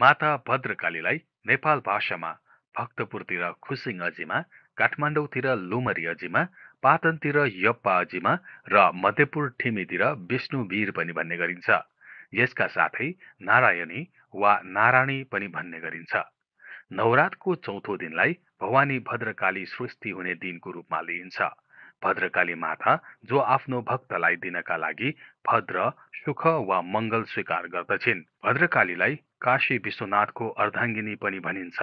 माता भद्रकालीलाई नेपाल भाषामा भक्तपुरतिर खुसिङ अजीमा काठमाडौँतिर लुमरी अजीमा पातनतिर यप्पा अजीमा र मध्यपुर ठिमीतिर विष्णुवीर पनि भन्ने गरिन्छ यसका साथै नारायणी वा नारायणी पनि भन्ने गरिन्छ नवरात्रको चौथो दिनलाई भवानी भद्रकाली सृष्टि हुने दिनको रूपमा लिइन्छ भद्रकाली माता जो आफ्नो भक्तलाई दिनका लागि भद्र सुख वा मङ्गल स्वीकार गर्दछिन् भद्रकालीलाई काशी विश्वनाथको अर्धाङ्गिनी पनि भनिन्छ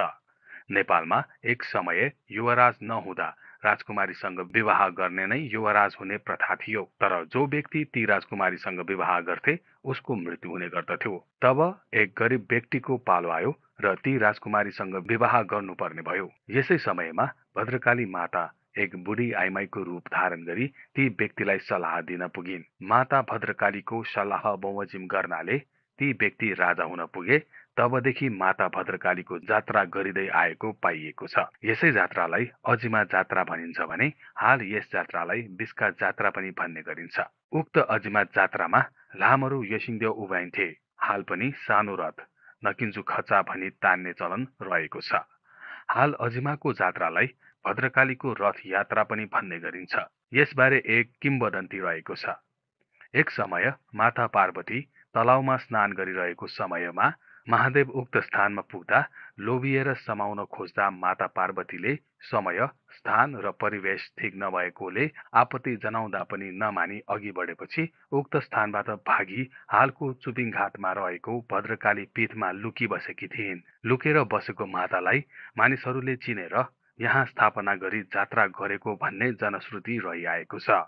नेपालमा एक समय युवराज नहुँदा राजकुमारीसँग विवाह गर्ने नै युवराज हुने प्रथा थियो तर जो व्यक्ति ती राजकुमारीसँग विवाह गर्थे उसको मृत्यु हुने गर्दथ्यो तब एक गरिब व्यक्तिको पालो आयो र ती राजकुमारीसँग विवाह गर्नुपर्ने भयो यसै समयमा भद्रकाली माता एक बुढी आइमाईको रूप धारण गरी ती व्यक्तिलाई सल्लाह दिन पुगिन् माता भद्रकालीको सल्लाह बमोजिम गर्नाले ती व्यक्ति राजा हुन पुगे तबदेखि माता भद्रकालीको जात्रा गरिँदै आएको पाइएको छ यसै जात्रालाई अजिमा जात्रा भनिन्छ भने हाल यस जात्रालाई बिस्का जात्रा पनि भन्ने गरिन्छ उक्त अजिमा जात्रामा लामहरू यसिङदेव उभ्याइन्थे हाल पनि सानो रथ नकिन्जु खचा भनी तान्ने चलन रहेको छ हाल अजिमाको जात्रालाई भद्रकालीको रथ यात्रा पनि भन्ने गरिन्छ यसबारे एक किम्बदन्ती रहेको छ एक समय माता पार्वती तलाउमा स्नान गरिरहेको समयमा महादेव उक्त स्थानमा पुग्दा लोभिएर समाउन खोज्दा माता पार्वतीले समय स्थान र परिवेश ठिक नभएकोले आपत्ति जनाउँदा पनि नमानी अघि बढेपछि उक्त स्थानबाट भागी हालको चुपिङघाटमा रहेको भद्रकाली पीठमा लुकी बसेकी थिइन् लुकेर बसेको मातालाई मानिसहरूले चिनेर यहाँ स्थापना गरी जात्रा गरेको भन्ने जनश्रुति रहिआएको छ